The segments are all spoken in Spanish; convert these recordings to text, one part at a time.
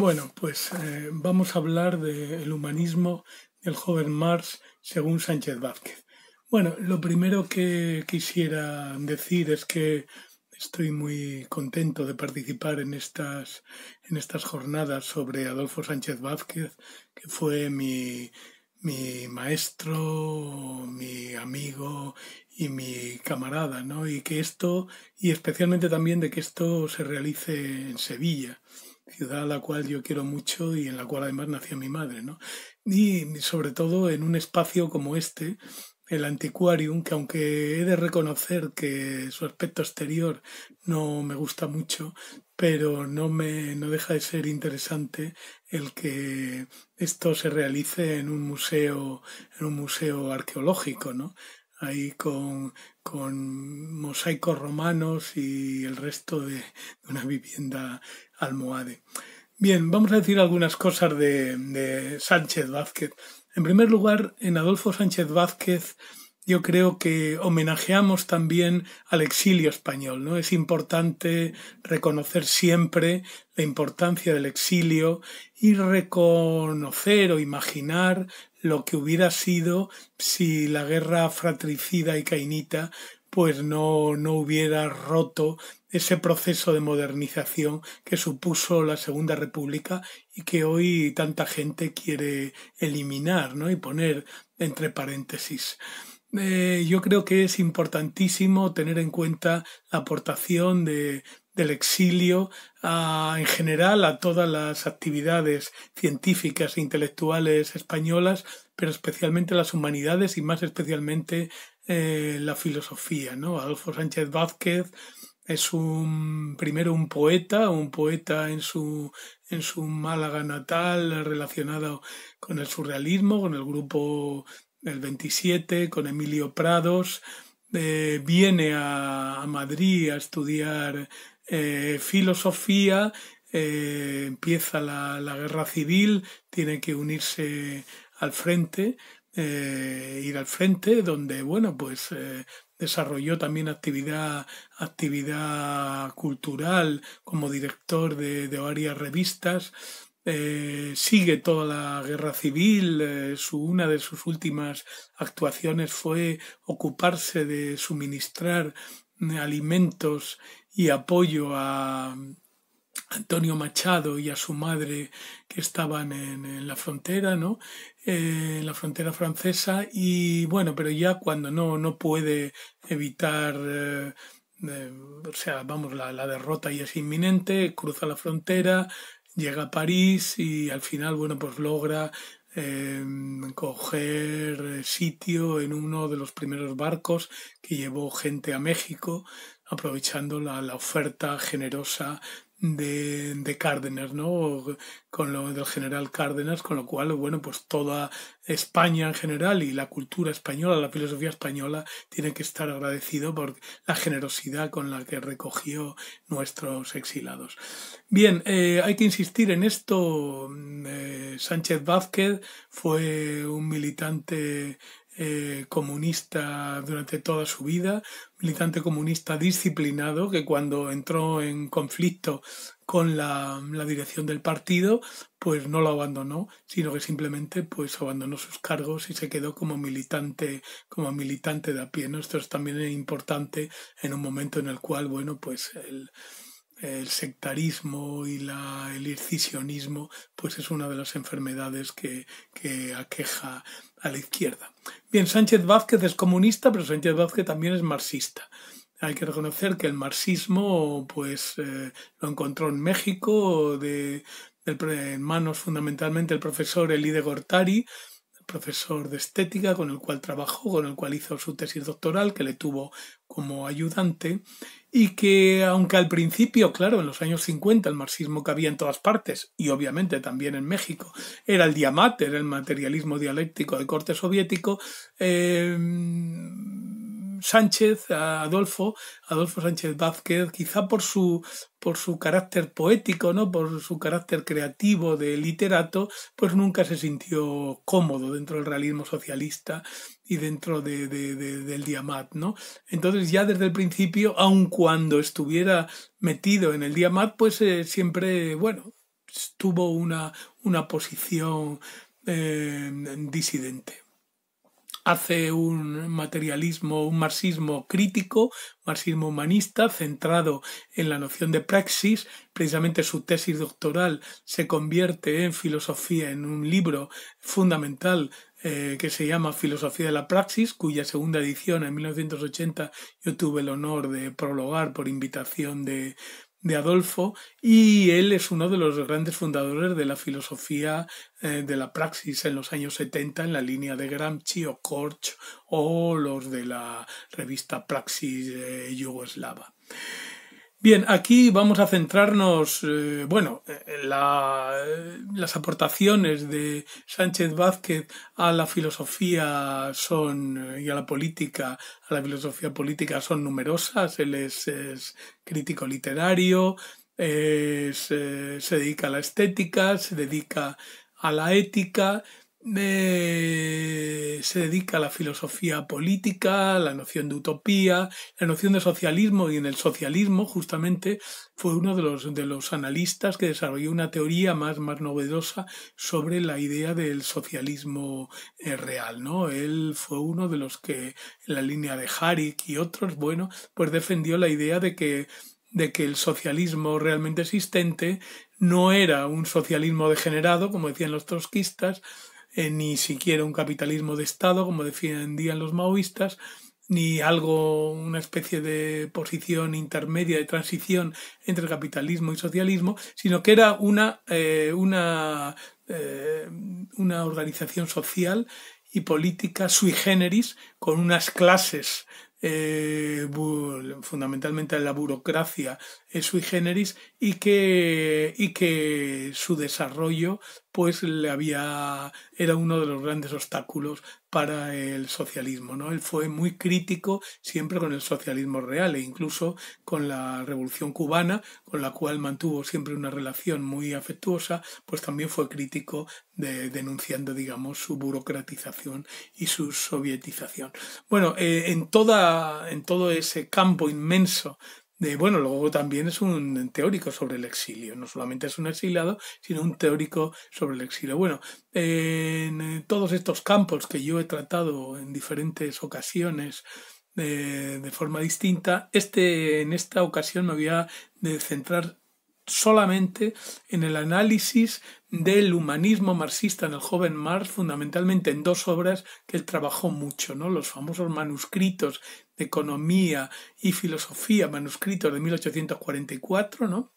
Bueno, pues eh, vamos a hablar del humanismo del joven Marx según Sánchez Vázquez. Bueno, lo primero que quisiera decir es que estoy muy contento de participar en estas, en estas jornadas sobre Adolfo Sánchez Vázquez, que fue mi, mi maestro, mi amigo y mi camarada, ¿no? Y que esto, y especialmente también de que esto se realice en Sevilla ciudad a la cual yo quiero mucho y en la cual además nació mi madre, ¿no? Y sobre todo en un espacio como este, el anticuario, que aunque he de reconocer que su aspecto exterior no me gusta mucho, pero no me no deja de ser interesante el que esto se realice en un museo en un museo arqueológico, ¿no? ahí con, con mosaicos romanos y el resto de una vivienda almohade. Bien, vamos a decir algunas cosas de, de Sánchez Vázquez. En primer lugar, en Adolfo Sánchez Vázquez yo creo que homenajeamos también al exilio español, ¿no? Es importante reconocer siempre la importancia del exilio y reconocer o imaginar lo que hubiera sido si la guerra fratricida y cainita pues no, no hubiera roto ese proceso de modernización que supuso la Segunda República y que hoy tanta gente quiere eliminar y poner entre paréntesis. Eh, yo creo que es importantísimo tener en cuenta la aportación de, del exilio en general a todas las actividades científicas e intelectuales españolas, pero especialmente las humanidades y más especialmente eh, la filosofía. ¿no? Adolfo Sánchez Vázquez es un primero un poeta, un poeta en su en su Málaga natal relacionado con el surrealismo, con el grupo el 27 con Emilio Prados, eh, viene a, Madrid a estudiar eh, filosofía, eh, empieza la, guerra civil, tiene que unirse al frente, ir al frente, donde, bueno, pues desarrolló también actividad, actividad cultural como director de varias revistas. Eh, sigue toda la guerra civil. Eh, su, una de sus últimas actuaciones fue ocuparse de suministrar mm, alimentos y apoyo a Antonio Machado y a su madre que estaban en, la frontera, ¿no? Eh, en la frontera francesa y bueno, pero ya cuando no, no puede evitar... o sea, vamos, la, la, derrota ya es inminente, cruza la frontera, llega a París y al final, bueno, pues logra em, coger eh, sitio en uno de los primeros barcos que llevó gente a México, aprovechando la, la oferta generosa de, Cárdenas, ¿no? Con lo del general Cárdenas, con lo cual, bueno, pues toda España en general y la cultura española, la filosofía española, tiene que estar agradecido por la generosidad con la que recogió nuestros exilados. Bien, eh, hay que insistir en esto. Mm, eh, Sánchez Vázquez fue un militante eh, comunista durante toda su vida, militante comunista disciplinado que cuando entró en conflicto con la, dirección del partido, pues no lo abandonó, sino que simplemente pues abandonó sus cargos y se quedó como militante, como militante de a pie. Esto es también importante en un momento en el cual, bueno, pues el, sectarismo y la, el ircisionismo, pues es una de las enfermedades que, que aqueja a la izquierda. Bien, Sánchez Vázquez es comunista, pero Sánchez Vázquez también es marxista. Hay que reconocer que el marxismo pues eh, lo encontró en México de, en manos fundamentalmente el profesor Elide Gortari, profesor de estética con el cual trabajó, con el cual hizo su tesis doctoral, que le tuvo como ayudante, y que aunque al principio, claro, en los años 50 el marxismo que había en todas partes, y obviamente también en México, era el diamante era el materialismo dialéctico de corte soviético, eh, Sánchez, Adolfo, Adolfo Sánchez Vázquez, quizá por su, por su carácter poético, ¿no? por su carácter creativo de literato, pues nunca se sintió cómodo dentro del realismo socialista y dentro de, del Diamat, ¿no? Entonces ya desde el principio, aun cuando estuviera metido en el Diamat, pues eh, siempre, bueno, tuvo una, una posición eh, disidente hace un materialismo, un marxismo crítico, marxismo humanista, centrado en la noción de praxis. Precisamente su tesis doctoral se convierte en filosofía en un libro fundamental eh, que se llama Filosofía de la Praxis, cuya segunda edición en 1980 yo tuve el honor de prologar por invitación de de Adolfo y él es uno de los grandes fundadores de la filosofía eh, de la praxis en los años 70 en la línea de Gramsci o Korch o los de la revista Praxis eh, yugoslava. Bien, aquí vamos a centrarnos, eh, bueno, las aportaciones de Sánchez Vázquez a la filosofía son eh, y a la política, a la filosofía política son numerosas. Él es, crítico literario, eh, se dedica a la estética, se dedica a la ética se dedica a la filosofía política, la noción de utopía, la noción de socialismo y en el socialismo justamente fue uno de los, de los analistas que desarrolló una teoría más, más novedosa sobre la idea del socialismo eh, real, ¿no? Él fue uno de los que en la línea de Harik y otros, bueno, pues defendió la idea de que de que el socialismo realmente existente no era un socialismo degenerado, como decían los trotskistas, eh, ni siquiera un capitalismo de Estado, como defendían los maoístas, ni algo, una especie de posición intermedia de transición entre capitalismo y socialismo, sino que era eh, eh, una, organización social y política sui generis, con unas clases fundamentalmente fundamentalmente la burocracia sui generis y que, y que su desarrollo pues le había era uno de los grandes obstáculos para el socialismo. ¿no? Él fue muy crítico siempre con el socialismo real e incluso con la Revolución cubana, con la cual mantuvo siempre una relación muy afectuosa, pues también fue crítico de, denunciando, digamos, su burocratización y su sovietización. Bueno, eh, en, en todo ese campo inmenso bueno, luego también es un teórico sobre el exilio, no solamente es un exiliado, sino un teórico sobre el exilio. Bueno, en eh, todos estos campos que yo he tratado en diferentes ocasiones eh, de, forma distinta, este, en esta ocasión me voy a eh, centrar solamente en el análisis del humanismo marxista en el joven Marx, fundamentalmente en dos obras que él trabajó mucho, ¿no? los famosos manuscritos de economía y filosofía, manuscritos de 1844, ¿no?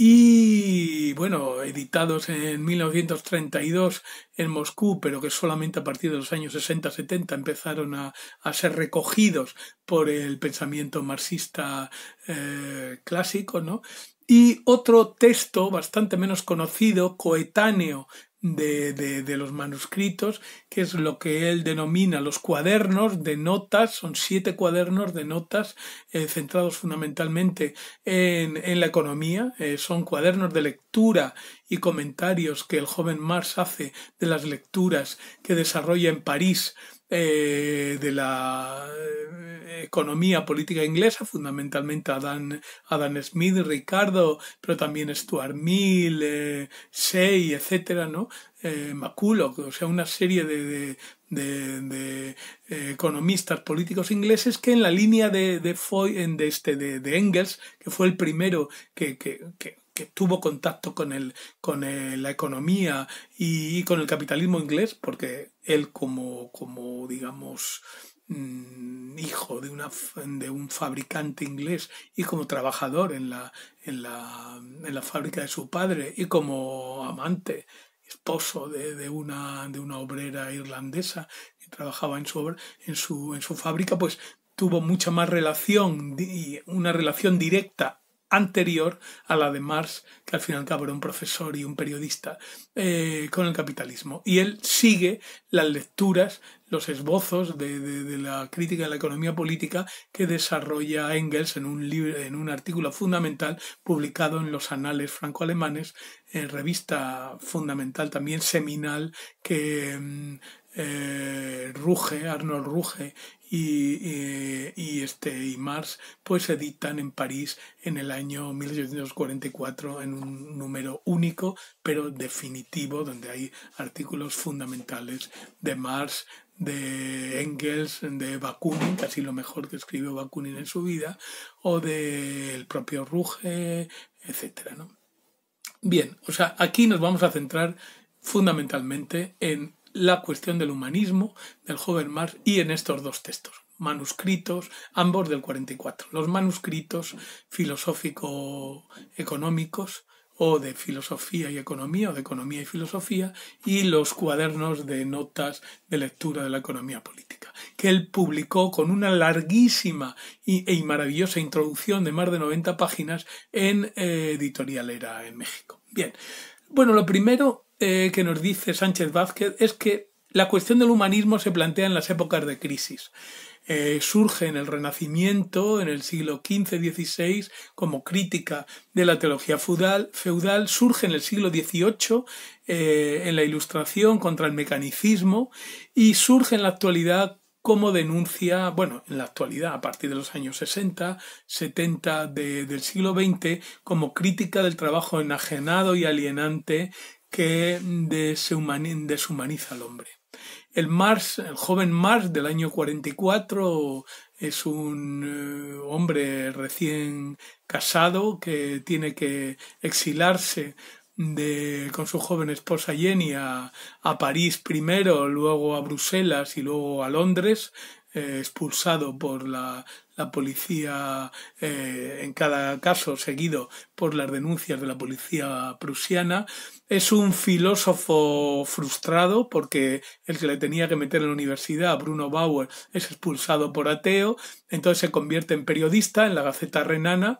y bueno, editados en 1932 en Moscú, pero que solamente a partir de los años 60-70 empezaron a, ser recogidos por el pensamiento marxista eh, clásico, ¿no? Y otro texto bastante menos conocido, coetáneo de, los manuscritos, que es lo que él denomina los cuadernos de notas, son siete cuadernos de notas eh, centrados fundamentalmente en, la economía, eh, son cuadernos de lectura y comentarios que el joven Marx hace de las lecturas que desarrolla en París eh, de la eh, economía política inglesa, fundamentalmente Adam, Adam Smith, Ricardo, pero también Stuart Mill, eh, Say, etcétera, ¿no? Eh, McCulloch, o sea, una serie de, economistas políticos ingleses que en la línea de, de, Foy, de, este, de, Engels, que fue el primero que, que que tuvo contacto con, el, con la economía y, con el capitalismo inglés, porque él como, digamos, mm, hijo de, una, de un fabricante inglés y como trabajador en la, en, la, en la fábrica de su padre y como amante, esposo de, de, una, de una obrera irlandesa que trabajaba en su, en su, en su fábrica, pues tuvo mucha más relación, y una relación directa anterior a la de Marx, que al fin y al cabo era un profesor y un periodista, eh, con el capitalismo. Y él sigue las lecturas, los esbozos de, la crítica de la economía política que desarrolla Engels en un, artículo fundamental publicado en los Anales Franco-Alemanes, en revista fundamental también seminal que mm, eh, Ruge, Arnold Ruge eh, y, este, y Mars, pues se editan en París en el año 1844 en un número único, pero definitivo, donde hay artículos fundamentales de Mars, de Engels, de Bakunin, casi lo mejor que escribió Bakunin en su vida, o del propio Ruge, etcétera Bien, o sea, aquí nos vamos a centrar fundamentalmente en la cuestión del humanismo del joven Marx y en estos dos textos, manuscritos, ambos del 44, los manuscritos filosófico-económicos o de filosofía y economía o de economía y filosofía y los cuadernos de notas de lectura de la economía política, que él publicó con una larguísima y, e maravillosa introducción de más de 90 páginas en eh, Editorial Era en México. Bien, bueno, lo primero eh, que nos dice Sánchez Vázquez es que la cuestión del humanismo se plantea en las épocas de crisis. Eh, surge en el Renacimiento, en el siglo XV-XVI, como crítica de la teología feudal, feudal. surge en el siglo XVIII, eh, en la Ilustración contra el mecanicismo, y surge en la actualidad como denuncia, bueno, en la actualidad, a partir de los años 60, 70 del siglo XX, como crítica del trabajo enajenado y alienante que deshumaniza al hombre. El Mars, el joven Mars del año 44, es un eh, hombre recién casado que tiene que exilarse con su joven esposa Jenny a, París primero, luego a Bruselas y luego a Londres, eh, expulsado por la la policía, eh, en cada caso seguido por las denuncias de la policía prusiana. Es un filósofo frustrado porque el que le tenía que meter en la universidad, Bruno Bauer, es expulsado por ateo, entonces se convierte en periodista en la Gaceta Renana,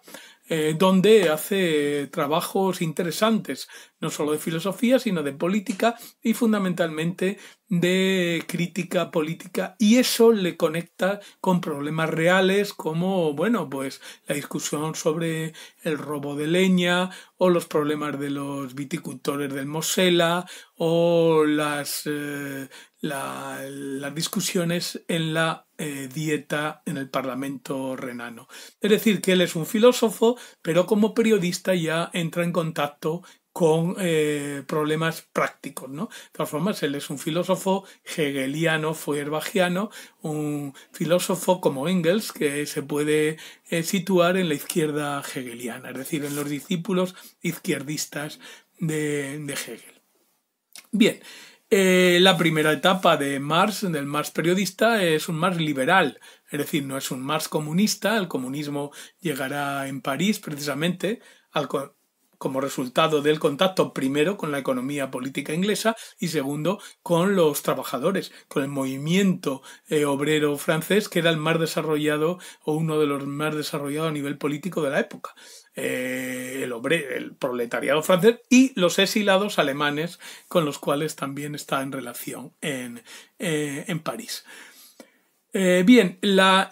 eh, donde hace trabajos interesantes, no solo de filosofía, sino de política y fundamentalmente de crítica política. Y eso le conecta con problemas reales como, bueno, pues la discusión sobre el robo de leña o los problemas de los viticultores del Mosela o las, eh, las discusiones en la eh, dieta en el Parlamento renano. Es decir, que él es un filósofo, pero como periodista ya entra en contacto con eh, problemas prácticos. De todas formas, él es un filósofo hegeliano, feuerbachiano, un filósofo como Engels que se puede eh, situar en la izquierda hegeliana, es decir, en los discípulos izquierdistas de Hegel. Bien, eh, la primera etapa de Marx, del Marx periodista, es un Marx liberal, es decir, no es un Marx comunista, el comunismo llegará en París precisamente, al, como resultado del contacto primero con la economía política inglesa y segundo con los trabajadores, con el movimiento eh, obrero francés que era el más desarrollado o uno de los más desarrollados a nivel político de la época. Eh, el, proletariado francés y los exilados alemanes con los cuales también está en relación en eh, París. Eh, bien,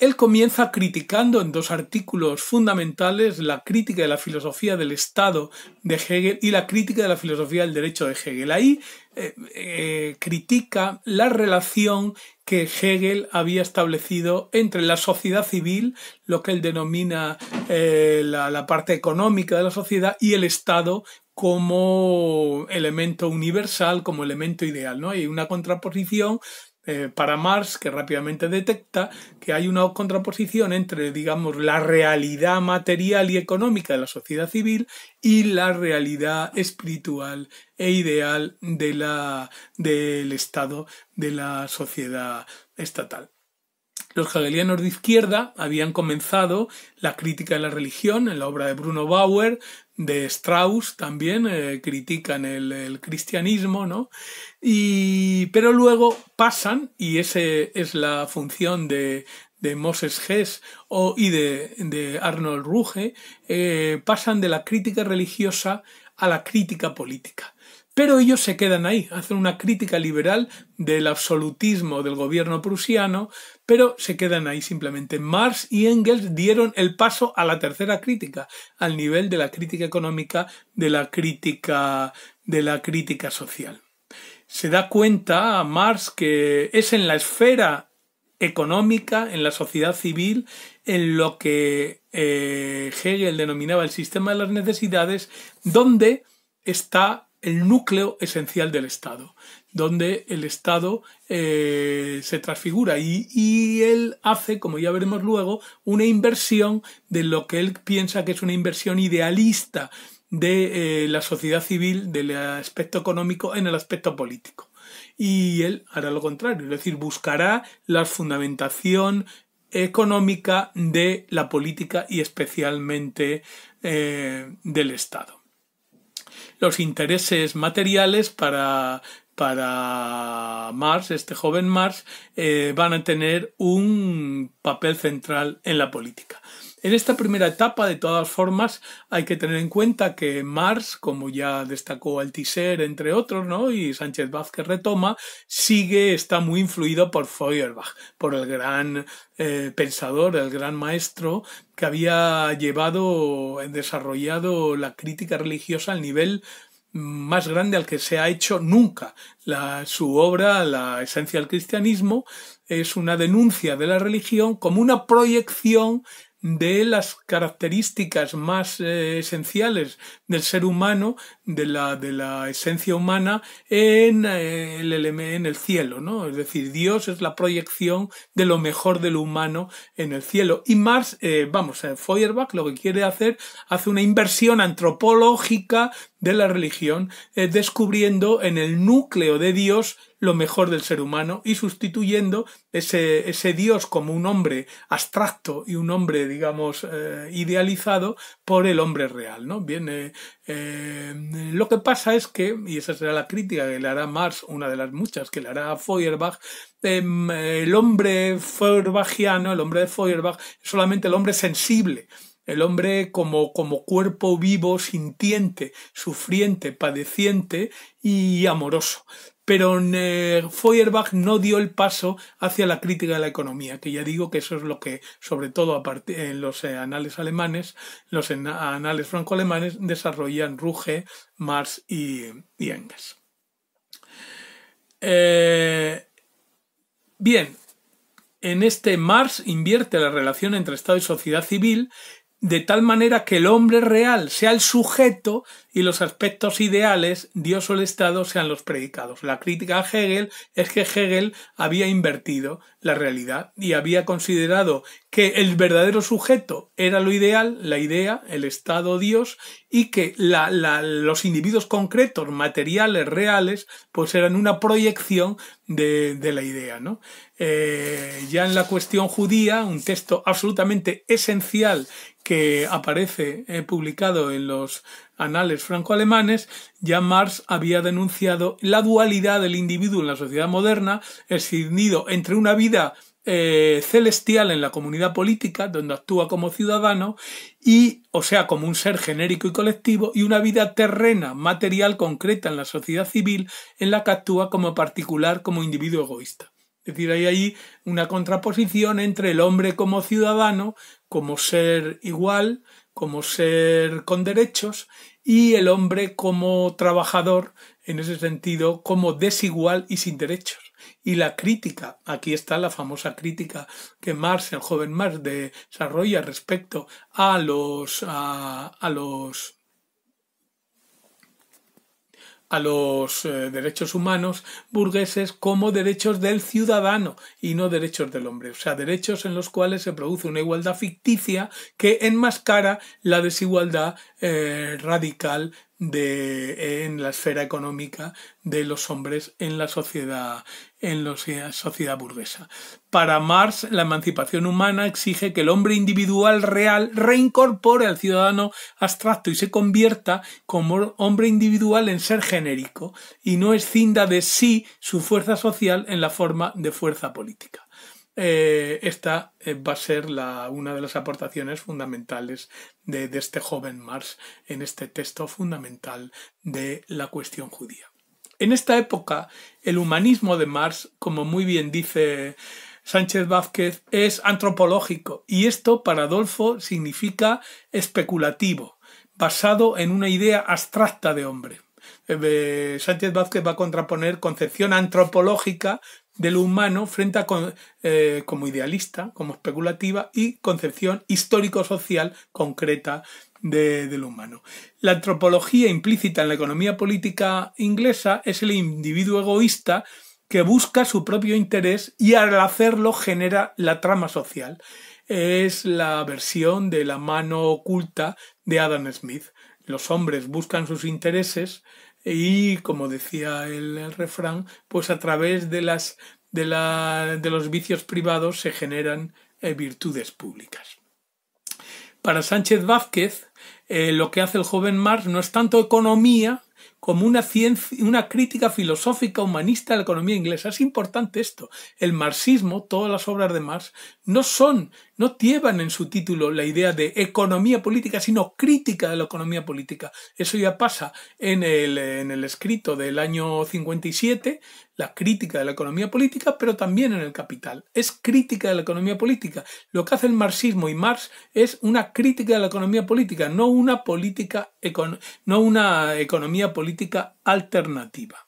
él comienza criticando en dos artículos fundamentales la crítica de la filosofía del Estado de Hegel y la crítica de la filosofía del derecho de Hegel. Ahí eh, eh, critica la relación que Hegel había establecido entre la sociedad civil, lo que él denomina la, la parte económica de la sociedad, y el Estado como elemento universal, como elemento ideal, ¿no? Hay una contraposición eh, para Marx, que rápidamente detecta que hay una contraposición entre, digamos, la realidad material y económica de la sociedad civil y la realidad espiritual e ideal de del Estado, de la sociedad estatal. Los hegelianos de izquierda habían comenzado la crítica de la religión en la obra de Bruno Bauer, de Strauss también eh, critican el, cristianismo, ¿no? Y, pero luego pasan, y esa es la función de, de Moses Hess o, y de, de Arnold Ruge, eh, pasan de la crítica religiosa a la crítica política. Pero ellos se quedan ahí, hacen una crítica liberal del absolutismo del gobierno prusiano, pero se quedan ahí simplemente. Marx y Engels dieron el paso a la tercera crítica, al nivel de la crítica económica, de la crítica, de la crítica social. Se da cuenta a Marx que es en la esfera económica, en la sociedad civil, en lo que eh, Hegel denominaba el sistema de las necesidades, donde está el núcleo esencial del Estado donde el Estado eh, se transfigura y, él hace, como ya veremos luego, una inversión de lo que él piensa que es una inversión idealista de eh, la sociedad civil, del aspecto económico en el aspecto político. Y él hará lo contrario, es decir, buscará la fundamentación económica de la política y especialmente eh, del Estado los intereses materiales para para Mars este joven Mars eh, van a tener un papel central en la política. En esta primera etapa, de todas formas, hay que tener en cuenta que Mars como ya destacó Altiser, entre otros, ¿no? y Sánchez Vázquez retoma, sigue, está muy influido por Feuerbach, por el gran eh, pensador, el gran maestro que había llevado, desarrollado la crítica religiosa al nivel más grande al que se ha hecho nunca. su obra, La esencia del cristianismo, es una denuncia de la religión como una proyección de las características más eh, esenciales del ser humano, de la, de la esencia humana en eh, el, en el cielo, ¿no? Es decir, Dios es la proyección de lo mejor del humano en el cielo. Y Marx, eh, vamos, Feuerbach lo que quiere hacer, hace una inversión antropológica de la religión, eh, descubriendo en el núcleo de Dios lo mejor del ser humano y sustituyendo ese, ese Dios como un hombre abstracto y un hombre, digamos, eh, idealizado por el hombre real, ¿no? Bien, eh, lo que pasa es que, y esa será la crítica que le hará Marx, una de las muchas que le hará Feuerbach, em, el hombre feuerbachiano, el hombre de Feuerbach, es solamente el hombre sensible, el hombre como, como cuerpo vivo, sintiente, sufriente, padeciente y amoroso. Pero Feuerbach no dio el paso hacia la crítica de la economía, que ya digo que eso es lo que, sobre todo en los eh, anales alemanes, los anales franco-alemanes, desarrollan Ruge, Marx y, Engels. Eh, bien, en este Marx invierte la relación entre Estado y sociedad civil de tal manera que el hombre real sea el sujeto y los aspectos ideales, Dios o el Estado, sean los predicados. La crítica a Hegel es que Hegel había invertido la realidad y había considerado que el verdadero sujeto era lo ideal, la idea, el Estado, Dios, y que los individuos concretos, materiales, reales, pues eran una proyección de, la idea. Eh, ya en la cuestión judía, un texto absolutamente esencial que aparece eh, publicado en los anales franco-alemanes, ya Marx había denunciado la dualidad del individuo en la sociedad moderna, escindido entre una vida eh, celestial en la comunidad política, donde actúa como ciudadano, y, o sea, como un ser genérico y colectivo, y una vida terrena, material, concreta en la sociedad civil, en la que actúa como particular, como individuo egoísta. Es decir, hay ahí una contraposición entre el hombre como ciudadano, como ser igual, como ser con derechos, y el hombre como trabajador, en ese sentido, como desigual y sin derechos. Y la crítica, aquí está la famosa crítica que Marx, el joven Marx, desarrolla respecto a los, a los a los eh, derechos humanos burgueses como derechos del ciudadano y no derechos del hombre, o sea, derechos en los cuales se produce una igualdad ficticia que enmascara la desigualdad eh, radical de, en la esfera económica de los hombres en en la sociedad burguesa. Para Marx, la emancipación humana exige que el hombre individual real reincorpore al ciudadano abstracto y se convierta como hombre individual en ser genérico y no escinda de sí su fuerza social en la forma de fuerza política. Eh, esta eh, va a ser una de las aportaciones fundamentales de, de este joven Marx en este texto fundamental de la cuestión judía. En esta época, el humanismo de Marx, como muy bien dice Sánchez Vázquez, es antropológico y esto para Adolfo significa especulativo, basado en una idea abstracta de hombre. Eh, Sánchez Vázquez va a contraponer concepción antropológica del humano frente a eh, como idealista, como especulativa y concepción histórico-social concreta de, de, humano. La antropología implícita en la economía política inglesa es el individuo egoísta que busca su propio interés y al hacerlo genera la trama social. Es la versión de la mano oculta de Adam Smith. Los hombres buscan sus intereses, y como decía el, refrán, pues a través de las de, los vicios privados se generan eh, virtudes públicas. Para Sánchez Vázquez, eh, lo que hace el joven Marx no es tanto economía como una, una crítica filosófica humanista de la economía inglesa. Es importante esto. El marxismo, todas las obras de Marx, no son no llevan en su título la idea de economía política, sino crítica de la economía política. Eso ya pasa en el, escrito del año 57, la crítica de la economía política, pero también en el capital. Es crítica de la economía política. Lo que hace el marxismo y Marx es una crítica de la economía política, no una política, no una economía política alternativa.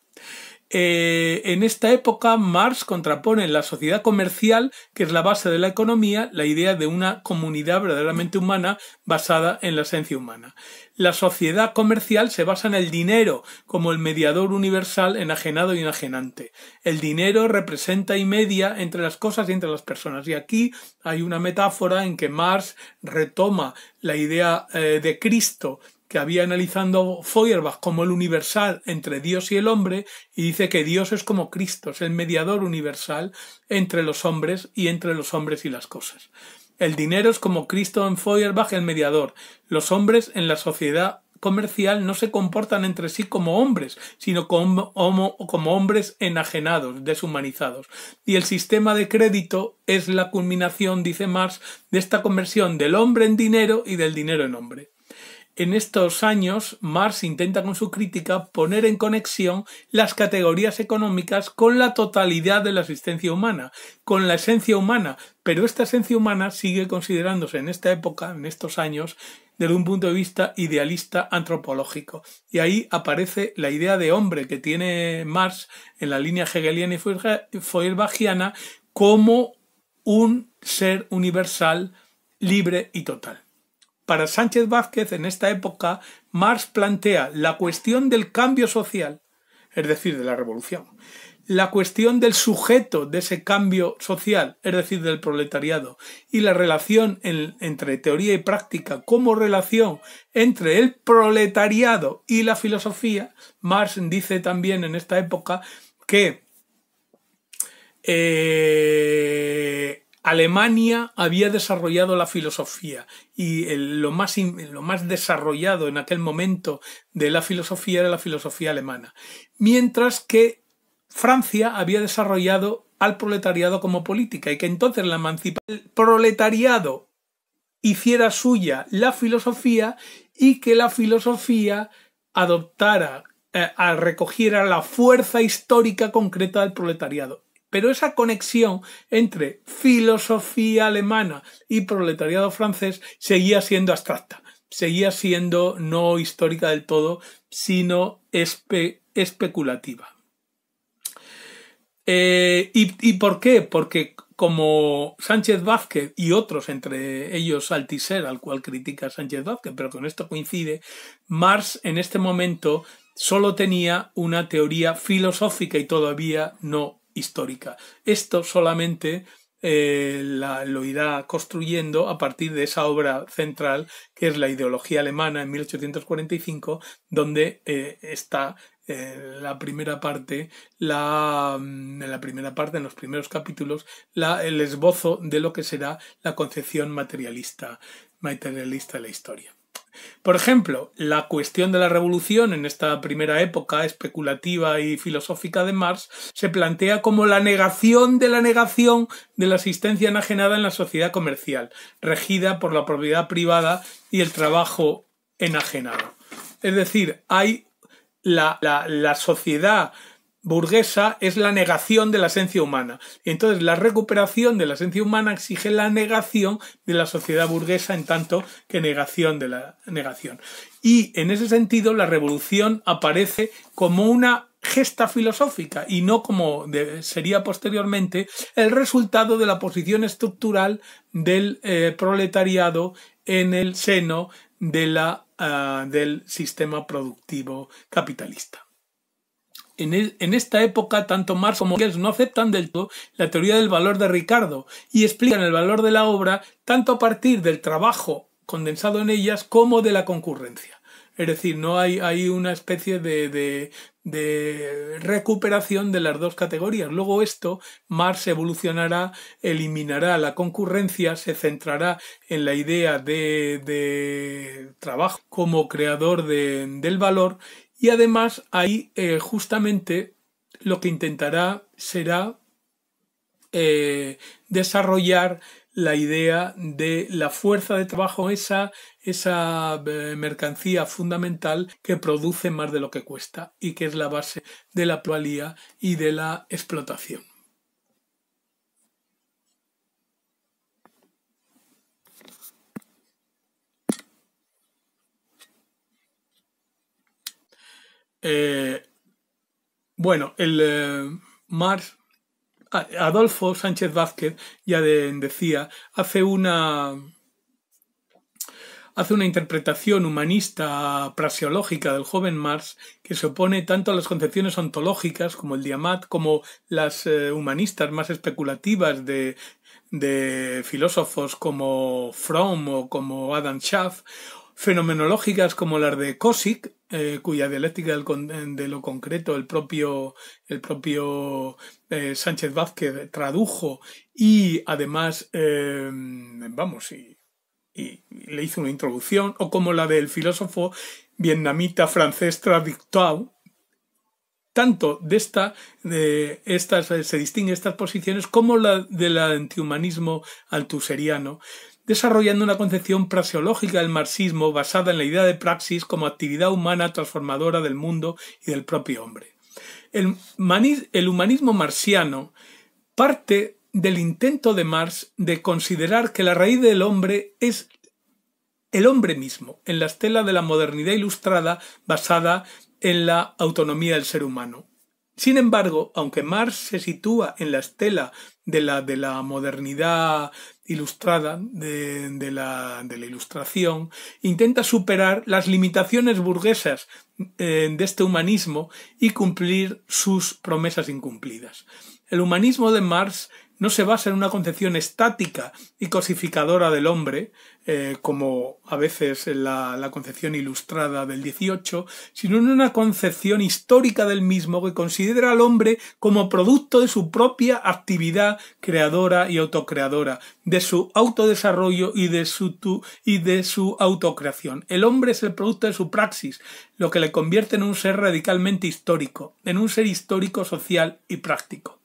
Eh, en esta época, Marx contrapone la sociedad comercial, que es la base de la economía, la idea de una comunidad verdaderamente humana basada en la esencia humana. La sociedad comercial se basa en el dinero como el mediador universal enajenado y enajenante. El dinero representa y media entre las cosas y entre las personas. Y aquí hay una metáfora en que Marx retoma la idea eh, de Cristo que había analizando Feuerbach como el universal entre Dios y el hombre, y dice que Dios es como Cristo, es el mediador universal entre los hombres y entre los hombres y las cosas. El dinero es como Cristo en Feuerbach el mediador. Los hombres en la sociedad comercial no se comportan entre sí como hombres, sino como, como, hombres enajenados, deshumanizados. Y el sistema de crédito es la culminación, dice Marx, de esta conversión del hombre en dinero y del dinero en hombre. En estos años, Marx intenta con su crítica poner en conexión las categorías económicas con la totalidad de la existencia humana, con la esencia humana, pero esta esencia humana sigue considerándose en esta época, en estos años, desde un punto de vista idealista antropológico. Y ahí aparece la idea de hombre que tiene Marx en la línea hegeliana y feuerbachiana como un ser universal, libre y total. Para Sánchez Vázquez, en esta época, Marx plantea la cuestión del cambio social, es decir, de la revolución, la cuestión del sujeto de ese cambio social, es decir, del proletariado, y la relación entre teoría y práctica como relación entre el proletariado y la filosofía. Marx dice también en esta época que eh, Alemania había desarrollado la filosofía y lo, más lo más desarrollado en aquel momento de la filosofía era la filosofía alemana, mientras que Francia había desarrollado al proletariado como política y que entonces la el proletariado hiciera suya la filosofía y que la filosofía adoptara, eh, recogiera la fuerza histórica concreta del proletariado. Pero esa conexión entre filosofía alemana y proletariado francés seguía siendo abstracta, seguía siendo no histórica del todo, sino especulativa. Eh, y, por qué? Porque como Sánchez Vázquez y otros, entre ellos Altisser, al cual critica Sánchez Vázquez, pero con esto coincide, Marx en este momento solo tenía una teoría filosófica y todavía no histórica. Esto solamente eh, lo irá construyendo a partir de esa obra central que es la ideología alemana en 1845, donde eh, está eh, la primera parte, mm, en la primera parte, en los primeros capítulos, el esbozo de lo que será la concepción materialista, materialista de la historia. Por ejemplo, la cuestión de la revolución en esta primera época especulativa y filosófica de Marx se plantea como la negación de la negación de la existencia enajenada en la sociedad comercial, regida por la propiedad privada y el trabajo enajenado. Es decir, hay la, la sociedad burguesa es la negación de la esencia humana. Entonces, la recuperación de la esencia humana exige la negación de la sociedad burguesa en tanto que negación de la negación. Y en ese sentido, la revolución aparece como una gesta filosófica y no como sería posteriormente el resultado de la posición estructural del eh, proletariado en el seno ah, del sistema productivo capitalista. E, en, esta época, tanto Marx como Engels no aceptan del todo la teoría del valor de Ricardo y explican el valor de la obra tanto a partir del trabajo condensado en ellas como de la concurrencia. Es decir, no hay, una especie de, recuperación de las dos categorías. Luego esto, Marx evolucionará, eliminará la concurrencia, se centrará en la idea de trabajo como creador del valor y además ahí eh, justamente lo que intentará será eh, desarrollar la idea de la fuerza de trabajo, esa, esa eh, mercancía fundamental que produce más de lo que cuesta y que es la base de la pluralía y de la explotación. Eh, bueno, el eh, Mars, Adolfo Sánchez Vázquez ya decía, hace una hace una interpretación humanista praseológica del joven Marx que se opone tanto a las concepciones ontológicas como el Diamat, como las eh, humanistas más especulativas de, filósofos como Fromm o como Adam Schaff, fenomenológicas como las de Kosick, eh, cuya dialéctica eh, de lo concreto el propio, el propio eh, Sánchez Vázquez tradujo y además, vamos, y, le hizo una introducción, o como la del filósofo vietnamita francés Tau, Tanto de esta, de estas, se distinguen estas posiciones como la del antihumanismo altuseriano, desarrollando una concepción praxeológica del marxismo basada en la idea de praxis como actividad humana transformadora del mundo y del propio hombre. El, humanismo marciano parte del intento de Marx de considerar que la raíz del hombre es el hombre mismo, en la estela de la modernidad ilustrada basada en la autonomía del ser humano. Sin embargo, aunque Marx se sitúa en la estela de la, de la modernidad ilustrada, de, la, de, la, ilustración, intenta superar las limitaciones burguesas eh, de este humanismo y cumplir sus promesas incumplidas. El humanismo de Marx no se basa en una concepción estática y cosificadora del hombre, eh, como a veces la, la concepción ilustrada del 18, sino en una concepción histórica del mismo que considera al hombre como producto de su propia actividad creadora y autocreadora, de su autodesarrollo y de su autocreación. El hombre es el producto de su praxis, lo que le convierte en un ser radicalmente histórico, en un ser histórico, social y práctico.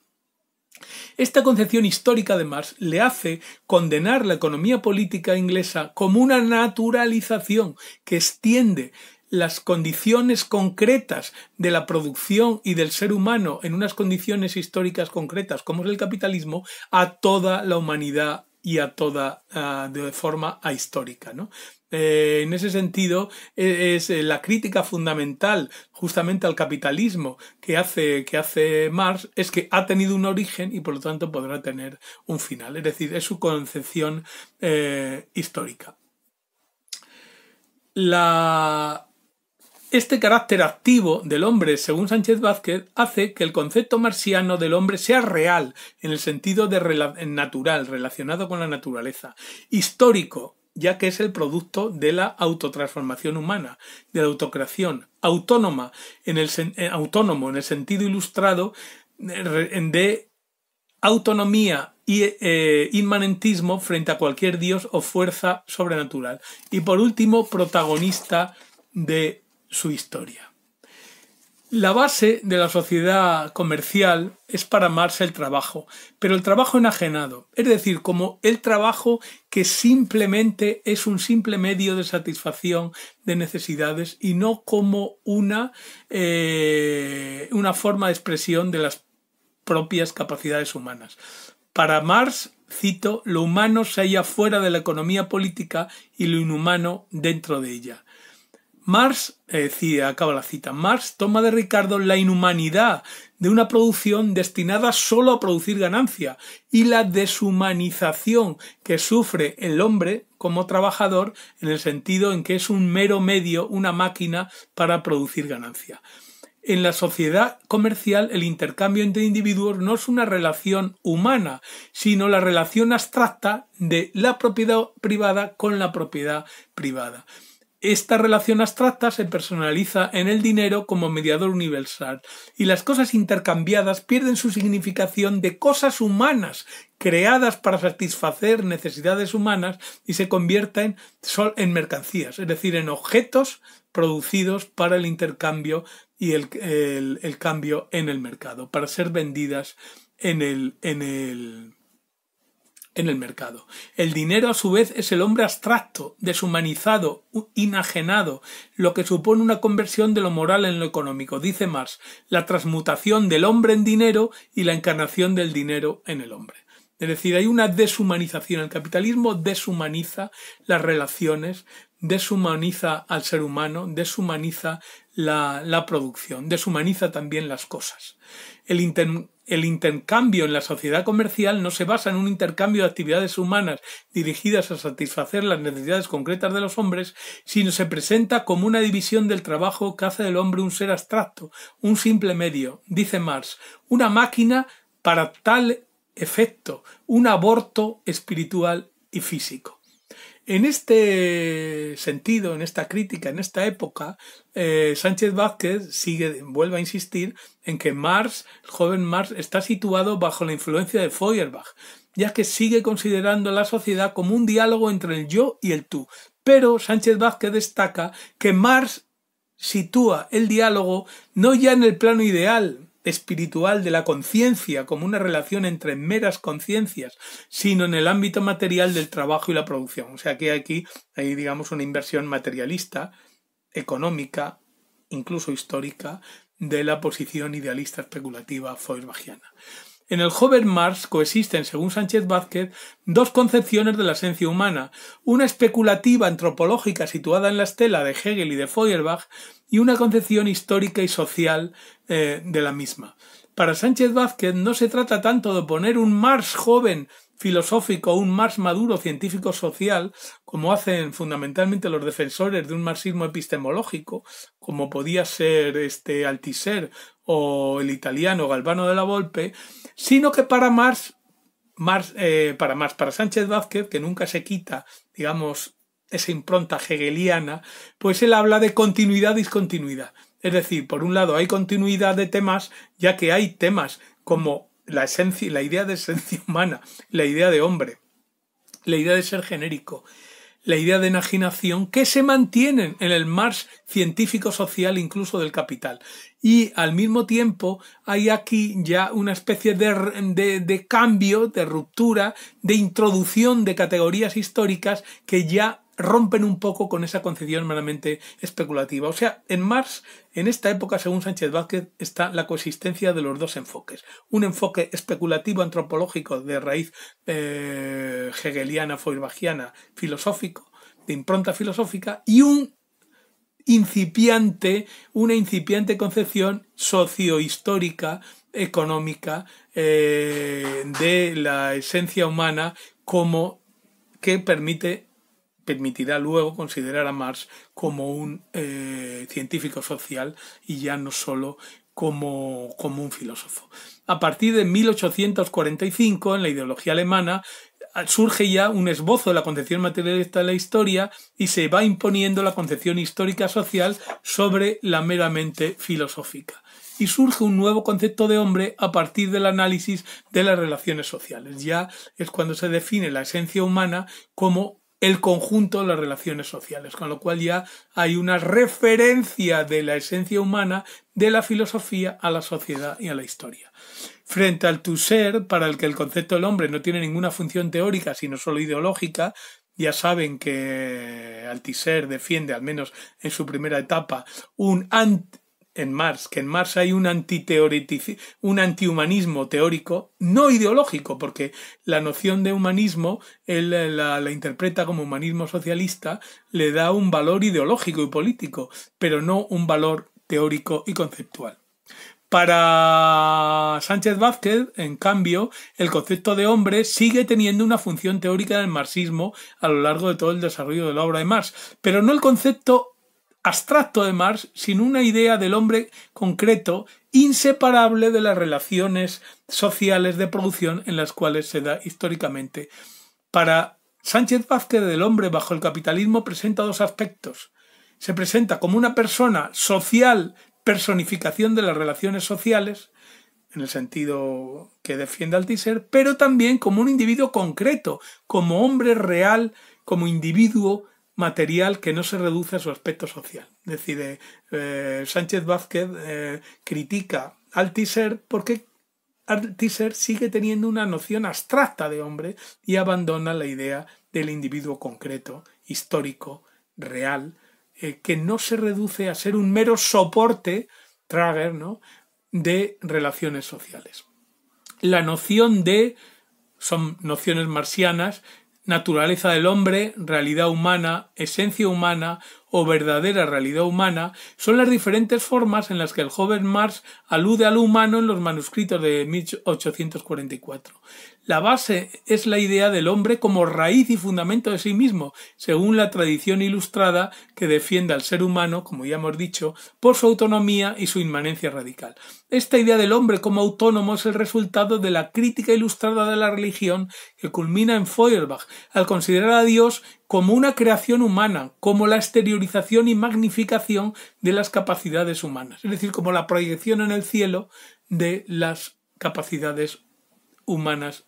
Esta concepción histórica, además, le hace condenar la economía política inglesa como una naturalización que extiende las condiciones concretas de la producción y del ser humano en unas condiciones históricas concretas como es el capitalismo a toda la humanidad y a toda de forma ahistórica. ¿no? Eh, en ese sentido, e, eh, la crítica fundamental justamente al capitalismo que hace, que hace Marx es que ha tenido un origen y por lo tanto podrá tener un final. Es decir, es su concepción eh, histórica. La, este carácter activo del hombre, según Sánchez Vázquez, hace que el concepto marciano del hombre sea real, en el sentido de natural, relacionado con la naturaleza, histórico, ya que es el producto de la autotransformación humana, de la autocreación, autónoma, en el eh, autónomo, en el sentido ilustrado eh, de autonomía y eh, inmanentismo frente a cualquier dios o fuerza sobrenatural. Y por último, protagonista de su historia. La base de la sociedad comercial es para marx el trabajo, pero el trabajo enajenado, es decir, como el trabajo que simplemente es un simple medio de satisfacción de necesidades y no como una, eh, una forma de expresión de las propias capacidades humanas. Para Marx, cito, lo humano se halla fuera de la economía política y lo inhumano dentro de ella. Marx, eh, decía acaba la cita, Marx toma de Ricardo la inhumanidad de una producción destinada solo a producir ganancia y la deshumanización que sufre el hombre como trabajador en el sentido en que es un mero medio, una máquina para producir ganancia. En la sociedad comercial el intercambio entre individuos no es una relación humana, sino la relación abstracta de la propiedad privada con la propiedad privada. Esta relación abstracta se personaliza en el dinero como mediador universal y las cosas intercambiadas pierden su significación de cosas humanas creadas para satisfacer necesidades humanas y se convierten en mercancías, es decir, en objetos producidos para el intercambio y el, cambio en el mercado, para ser vendidas en el, en el en el mercado. El dinero, a su vez, es el hombre abstracto, deshumanizado, inajenado, lo que supone una conversión de lo moral en lo económico, dice Marx, la transmutación del hombre en dinero y la encarnación del dinero en el hombre. Es decir, hay una deshumanización. El capitalismo deshumaniza las relaciones, deshumaniza al ser humano, deshumaniza la, producción, deshumaniza también las cosas. El, el intercambio en la sociedad comercial no se basa en un intercambio de actividades humanas dirigidas a satisfacer las necesidades concretas de los hombres, sino se presenta como una división del trabajo que hace del hombre un ser abstracto, un simple medio, dice Marx, una máquina para tal efecto, un aborto espiritual y físico. En este sentido, en esta crítica, en esta época, eh, Sánchez Vázquez sigue, vuelve a insistir en que Marx, el joven Marx, está situado bajo la influencia de Feuerbach, ya que sigue considerando la sociedad como un diálogo entre el yo y el tú. Pero Sánchez Vázquez destaca que Marx sitúa el diálogo no ya en el plano ideal, espiritual de la conciencia como una relación entre meras conciencias, sino en el ámbito material del trabajo y la producción. O sea que aquí hay, digamos, una inversión materialista, económica, incluso histórica, de la posición idealista especulativa feuerbachiana. En el joven Marx coexisten, según Sánchez Vázquez, dos concepciones de la esencia humana, una especulativa antropológica situada en la estela de Hegel y de Feuerbach y una concepción histórica y social eh, de la misma. Para Sánchez Vázquez no se trata tanto de poner un Marx joven filosófico o un Marx maduro científico social, como hacen fundamentalmente los defensores de un marxismo epistemológico, como podía ser este Altisser o el italiano Galvano de la Volpe, sino que para Marx, eh, para más para Sánchez Vázquez, que nunca se quita, digamos, esa impronta hegeliana, pues él habla de continuidad discontinuidad. Es decir, por un lado hay continuidad de temas, ya que hay temas como la esencia, la idea de esencia humana, la idea de hombre, la idea de ser genérico, la idea de enajenación que se mantienen en el Marx científico social incluso del capital. Y al mismo tiempo hay aquí ya una especie de cambio, de ruptura, de introducción de categorías históricas que ya rompen un poco con esa concepción meramente especulativa. O sea, en Marx, en esta época, según Sánchez Vázquez, está la coexistencia de los dos enfoques. Un enfoque especulativo antropológico de raíz eh, hegeliana, feuerbachiana, filosófico, de impronta filosófica, y un incipiente, una incipiente concepción sociohistórica, económica, eh, de la esencia humana como que permite permitirá luego considerar a Marx como un eh, científico social y ya no solo como, como un filósofo. A partir de 1845, en la ideología alemana, surge ya un esbozo de la concepción materialista de la historia y se va imponiendo la concepción histórica social sobre la meramente filosófica. Y surge un nuevo concepto de hombre a partir del análisis de las relaciones sociales. Ya es cuando se define la esencia humana como el conjunto de las relaciones sociales, con lo cual ya hay una referencia de la esencia humana de la filosofía a la sociedad y a la historia. Frente al Tusser, para el que el concepto del hombre no tiene ninguna función teórica, sino solo ideológica, ya saben que altiser defiende, al menos en su primera etapa, un, en Marx, que en Marx hay un, un antihumanismo teórico, no ideológico, porque la noción de humanismo él la, la, interpreta como humanismo socialista, le da un valor ideológico y político, pero no un valor teórico y conceptual. Para Sánchez Vázquez, en cambio, el concepto de hombre sigue teniendo una función teórica del marxismo a lo largo de todo el desarrollo de la obra de Marx, pero no el concepto abstracto de Marx, sin una idea del hombre concreto inseparable de las relaciones sociales de producción en las cuales se da históricamente. Para Sánchez Vázquez el hombre bajo el capitalismo presenta dos aspectos. Se presenta como una persona social, personificación de las relaciones sociales, en el sentido que defiende Altiser, pero también como un individuo concreto, como hombre real, como individuo material que no se reduce a su aspecto social. Es decir, eh, eh, Sánchez Vázquez eh, critica al teaser porque al sigue teniendo una noción abstracta de hombre y abandona la idea del individuo concreto, histórico, real, que no se reduce a ser un mero soporte, Trager, de relaciones sociales. La noción de, son nociones marcianas naturaleza del hombre, realidad humana, esencia humana o verdadera realidad humana son las diferentes formas en las que el joven Marx alude al humano en los manuscritos de 1844. La base es la idea del hombre como raíz y fundamento de sí mismo, según la tradición ilustrada que defiende al ser humano, como ya hemos dicho, por su autonomía y su inmanencia radical. Esta idea del hombre como autónomo es el resultado de la crítica ilustrada de la religión que culmina en Feuerbach, al considerar a Dios como una creación humana, como la exteriorización y magnificación de las capacidades humanas, es decir, como la proyección en el cielo de las capacidades humanas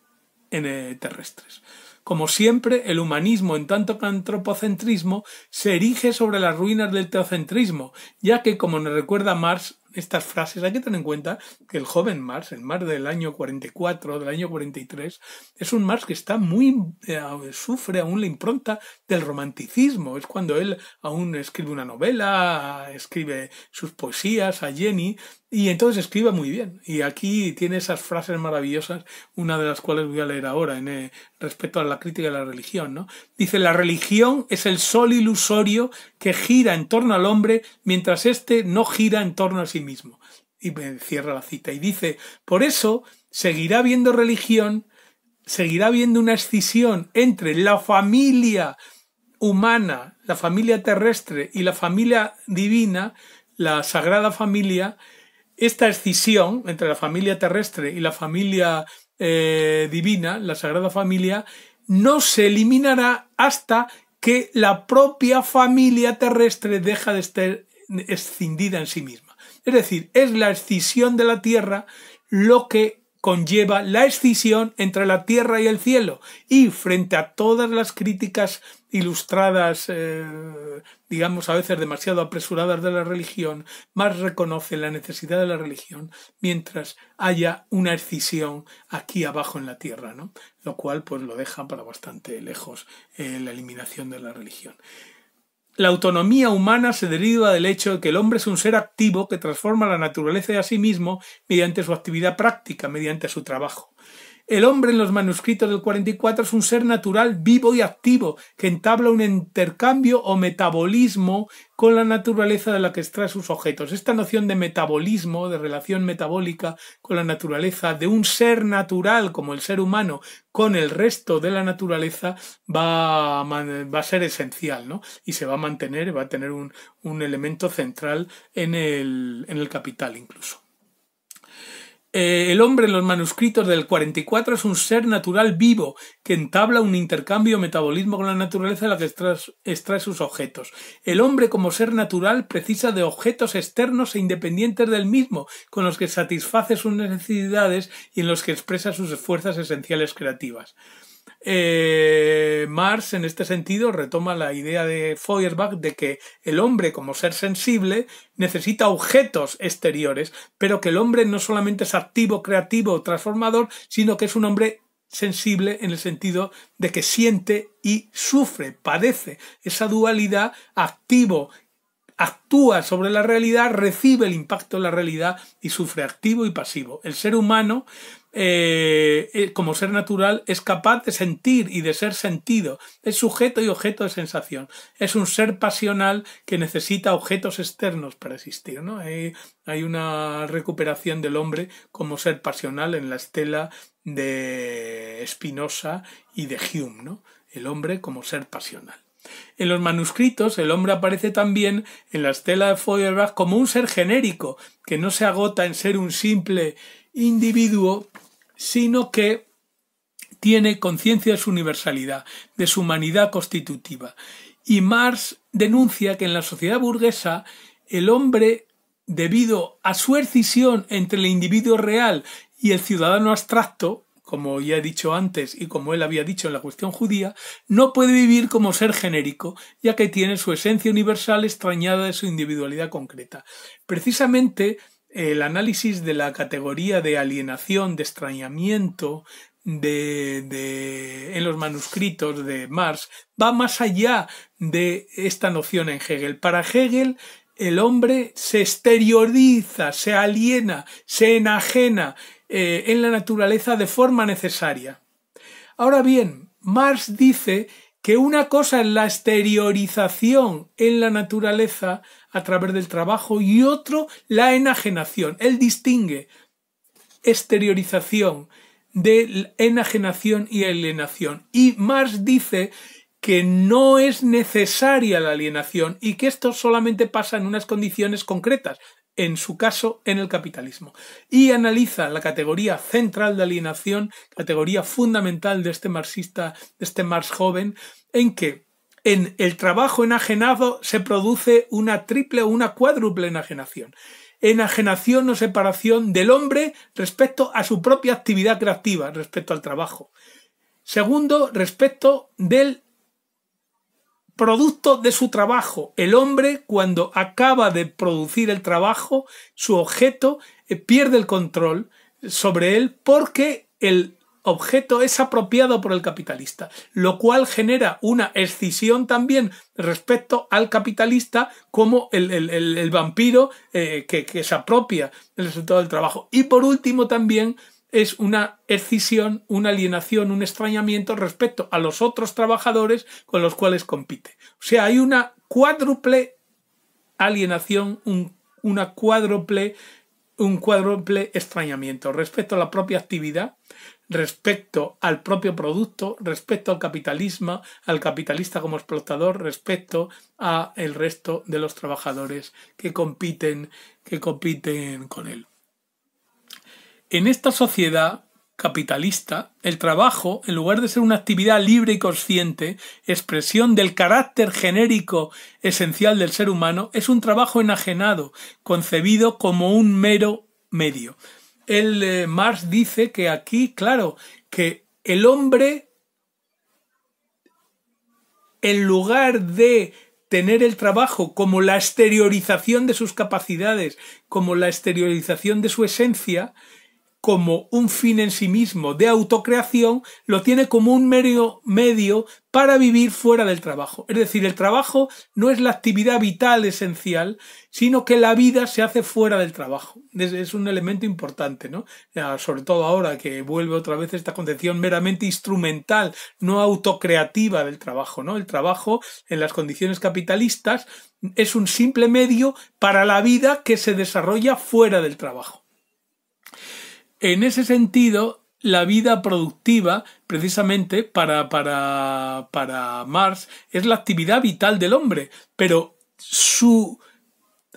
eh, terrestres. Como siempre, el humanismo, en tanto que antropocentrismo, se erige sobre las ruinas del teocentrismo, ya que, como nos recuerda Marx, estas frases, hay que tener en cuenta que el joven Marx, el Marx del año 44, del año 43, es un Marx que está muy, eh, eh, sufre aún la impronta del romanticismo. Es cuando él aún escribe una novela, escribe sus poesías a Jenny, y entonces escribe muy bien. Y aquí tiene esas frases maravillosas, una de las cuales voy a leer ahora en, eh, respecto a la crítica de la religión. ¿no? Dice, la religión es el sol ilusorio que gira en torno al hombre mientras éste no gira en torno a mismo. Y me cierra la cita y dice, por eso seguirá habiendo religión, seguirá habiendo una escisión entre la familia humana, la familia terrestre y la familia divina, la sagrada familia, esta escisión entre la familia terrestre y la familia eh, divina, la sagrada familia, no se eliminará hasta que la propia familia terrestre deja de estar escindida en sí misma. Es decir, es la escisión de la tierra lo que conlleva la escisión entre la tierra y el cielo. Y frente a todas las críticas ilustradas, eh, digamos a veces demasiado apresuradas de la religión, más reconoce la necesidad de la religión mientras haya una escisión aquí abajo en la tierra, ¿no? Lo cual pues lo deja para bastante lejos eh, la eliminación de la religión. La autonomía humana se deriva del hecho de que el hombre es un ser activo que transforma la naturaleza de a sí mismo mediante su actividad práctica, mediante su trabajo. El hombre en los manuscritos del 44 es un ser natural vivo y activo que entabla un intercambio o metabolismo con la naturaleza de la que extrae sus objetos. Esta noción de metabolismo, de relación metabólica con la naturaleza, de un ser natural como el ser humano con el resto de la naturaleza, va a, ser esencial, ¿no? Y se va a mantener, va a tener un, elemento central en el capital incluso. Eh, el hombre en los manuscritos del 44 es un ser natural vivo que entabla un intercambio metabolismo con la naturaleza de la que extrae, extrae sus objetos. El hombre como ser natural precisa de objetos externos e independientes del mismo con los que satisface sus necesidades y en los que expresa sus fuerzas esenciales creativas. Eh, Marx, en este sentido, retoma la idea de Feuerbach de que el hombre, como ser sensible, necesita objetos exteriores, pero que el hombre no solamente es activo, creativo, transformador, sino que es un hombre sensible en el sentido de que siente y sufre, padece esa dualidad activo actúa sobre la realidad, recibe el impacto de la realidad y sufre activo y pasivo. El ser humano eh, eh, como ser natural, es capaz de sentir y de ser sentido, es sujeto y objeto de sensación, es un ser pasional que necesita objetos externos para existir. Hay, una recuperación del hombre como ser pasional en la estela de Spinoza y de Hume, ¿no? el hombre como ser pasional. En los manuscritos el hombre aparece también en la estela de Feuerbach como un ser genérico, que no se agota en ser un simple individuo sino que tiene conciencia de su universalidad, de su humanidad constitutiva. Y Marx denuncia que en la sociedad burguesa el hombre, debido a su escisión entre el individuo real y el ciudadano abstracto, como ya he dicho antes y como él había dicho en la cuestión judía, no puede vivir como ser genérico, ya que tiene su esencia universal extrañada de su individualidad concreta. Precisamente el análisis de la categoría de alienación, de extrañamiento de, en los manuscritos de Marx va más allá de esta noción en Hegel. Para Hegel, el hombre se exterioriza, se aliena, se enajena eh, en la naturaleza de forma necesaria. Ahora bien, Marx dice que una cosa es la exteriorización en la naturaleza a través del trabajo y otro la enajenación. Él distingue exteriorización de enajenación y alienación. Y Marx dice que no es necesaria la alienación y que esto solamente pasa en unas condiciones concretas, en su caso en el capitalismo. Y analiza la categoría central de alienación, categoría fundamental de este marxista, de este Marx joven, en que en el trabajo enajenado se produce una triple o una cuádruple enajenación. Enajenación o separación del hombre respecto a su propia actividad creativa, respecto al trabajo. Segundo, respecto del producto de su trabajo. El hombre, cuando acaba de producir el trabajo, su objeto eh, pierde el control sobre él porque el objeto es apropiado por el capitalista, lo cual genera una escisión también respecto al capitalista como el, vampiro eh, que, se apropia del resultado del trabajo. Y por último también es una escisión, una alienación, un extrañamiento respecto a los otros trabajadores con los cuales compite. O sea, hay una cuádruple alienación, una cuádruple, un cuádruple extrañamiento respecto a la propia actividad, respecto al propio producto, respecto al capitalismo, al capitalista como explotador, respecto a el resto de los trabajadores que compiten, que compiten con él. En esta sociedad capitalista, el trabajo, en lugar de ser una actividad libre y consciente, expresión del carácter genérico esencial del ser humano, es un trabajo enajenado, concebido como un mero medio el eh, Marx dice que aquí, claro, que el hombre, en lugar de tener el trabajo como la exteriorización de sus capacidades, como la exteriorización de su esencia, como un fin en sí mismo de autocreación, lo tiene como un medio, medio para vivir fuera del trabajo. Es decir, el trabajo no es la actividad vital esencial, sino que la vida se hace fuera del trabajo. Es, un elemento importante, ¿no? sobre todo ahora que vuelve otra vez esta concepción meramente instrumental, no autocreativa del trabajo, ¿no? El trabajo en las condiciones capitalistas es un simple medio para la vida que se desarrolla fuera del trabajo. En ese sentido, la vida productiva, precisamente para, para, para Marx, es la actividad vital del hombre, pero su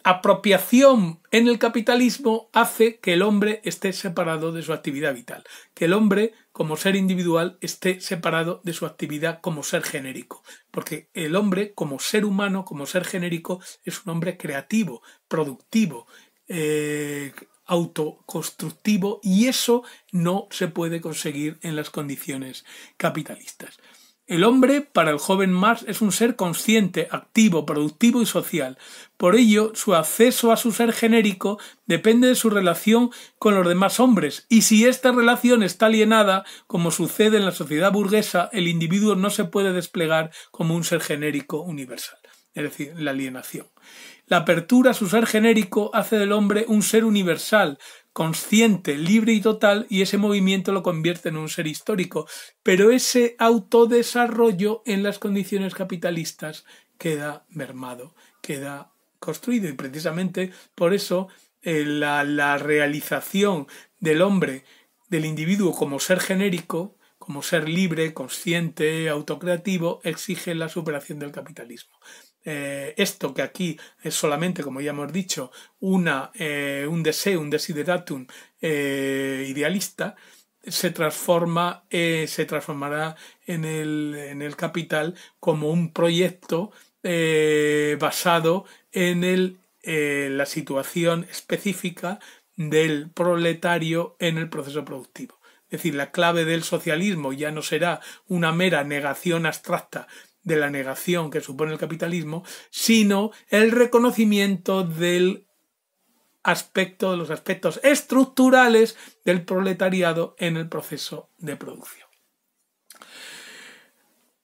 apropiación en el capitalismo hace que el hombre esté separado de su actividad vital, que el hombre como ser individual esté separado de su actividad como ser genérico, porque el hombre como ser humano, como ser genérico, es un hombre creativo, productivo, eh, autoconstructivo y eso no se puede conseguir en las condiciones capitalistas. El hombre, para el joven Marx, es un ser consciente, activo, productivo y social. Por ello, su acceso a su ser genérico depende de su relación con los demás hombres, y si esta relación está alienada, como sucede en la sociedad burguesa, el individuo no se puede desplegar como un ser genérico universal, es decir, la alienación. La apertura a su ser genérico hace del hombre un ser universal, consciente, libre y total, y ese movimiento lo convierte en un ser histórico. Pero ese autodesarrollo en las condiciones capitalistas queda mermado, queda construido, y precisamente por eso eh, la, la realización del hombre, del individuo como ser genérico, como ser libre, consciente, autocreativo, exige la superación del capitalismo. Eh, esto que aquí es solamente, como ya hemos dicho, eh, un deseo, un desideratum eh, idealista, se transforma, se transformará en el, capital como un proyecto basado en la situación específica del proletario en el proceso productivo. Es decir, la clave del socialismo ya no será una mera negación abstracta de la negación que supone el capitalismo, sino el reconocimiento del aspecto, de los aspectos estructurales del proletariado en el proceso de producción.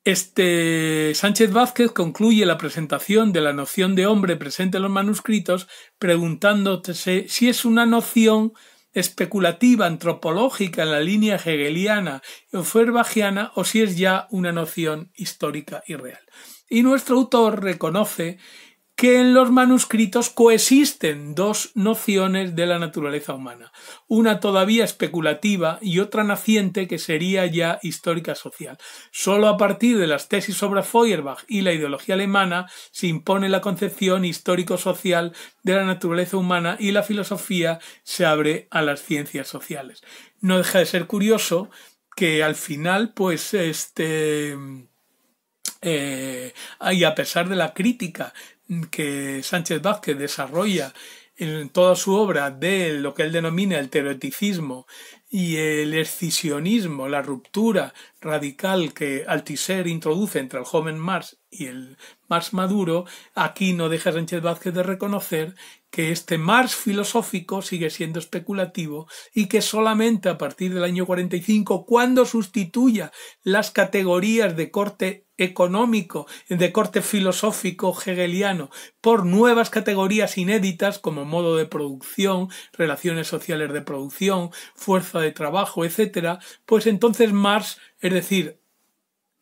Este Sánchez Vázquez concluye la presentación de la noción de hombre presente en los manuscritos preguntándose si es una noción especulativa, antropológica en la línea hegeliana o furbajiana o si es ya una noción histórica y real. Y nuestro autor reconoce que en los manuscritos coexisten dos nociones de la naturaleza humana, una todavía especulativa y otra naciente que sería ya histórica social. Solo a partir de las tesis sobre Feuerbach y la ideología alemana se impone la concepción histórico-social de la naturaleza humana y la filosofía se abre a las ciencias sociales. No deja de ser curioso que al final, pues, este... Eh, y a pesar de la crítica que Sánchez Vázquez desarrolla en toda su obra de lo que él denomina el teoreticismo y el excisionismo la ruptura radical que Altiser introduce entre el joven Marx y el Marx maduro, aquí no deja Sánchez Vázquez de reconocer que este Marx filosófico sigue siendo especulativo y que solamente a partir del año 45, cuando sustituya las categorías de corte económico de corte filosófico hegeliano por nuevas categorías inéditas como modo de producción, relaciones sociales de producción, fuerza de trabajo, etc., pues entonces Marx, es decir,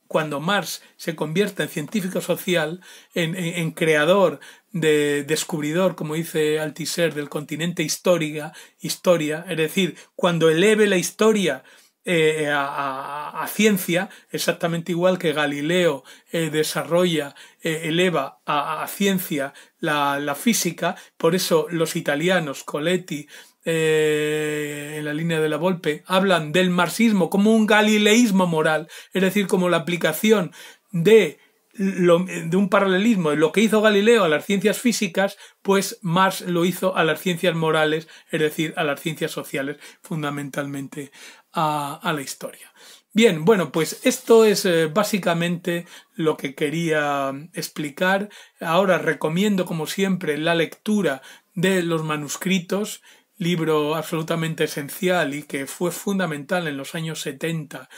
cuando Marx se convierte en científico social, en, creador, de descubridor, como dice Altiser, del continente histórica, historia, es decir, cuando eleve la historia eh, a, ciencia, exactamente igual que Galileo eh, desarrolla, eh, eleva a, ciencia la, la, física, por eso los italianos, Coletti, en la línea de la Volpe, hablan del marxismo como un galileísmo moral, es decir, como la aplicación de eh, de un paralelismo. Lo que hizo Galileo a las ciencias físicas, pues más lo hizo a las ciencias morales, es decir, a las ciencias sociales, fundamentalmente a, a la historia. Bien, bueno, pues esto es eh, básicamente lo que quería explicar. Ahora recomiendo, como siempre, la lectura de los manuscritos libro absolutamente esencial y que fue fundamental en los años 70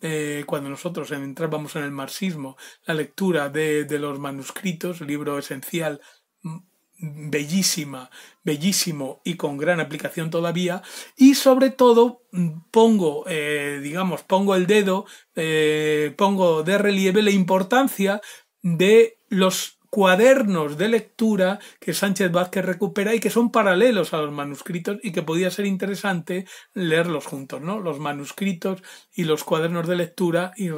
eh, cuando nosotros entrábamos en el marxismo, la lectura de, los manuscritos, libro esencial mm, bellísima, bellísimo y con gran aplicación todavía. Y sobre todo mm, pongo, eh, digamos, pongo el dedo, eh, pongo de relieve la importancia de los cuadernos de lectura que Sánchez Vázquez recupera y que son paralelos a los manuscritos y que podía ser interesante leerlos juntos, ¿no? Los manuscritos y los cuadernos de lectura y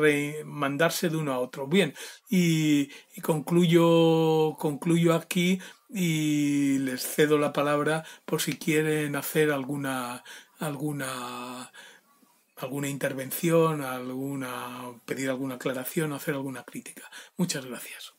mandarse de uno a otro. Bien, y, concluyo, concluyo aquí y les cedo la palabra por si quieren hacer alguna alguna alguna intervención, alguna pedir alguna aclaración, hacer alguna crítica. Muchas gracias.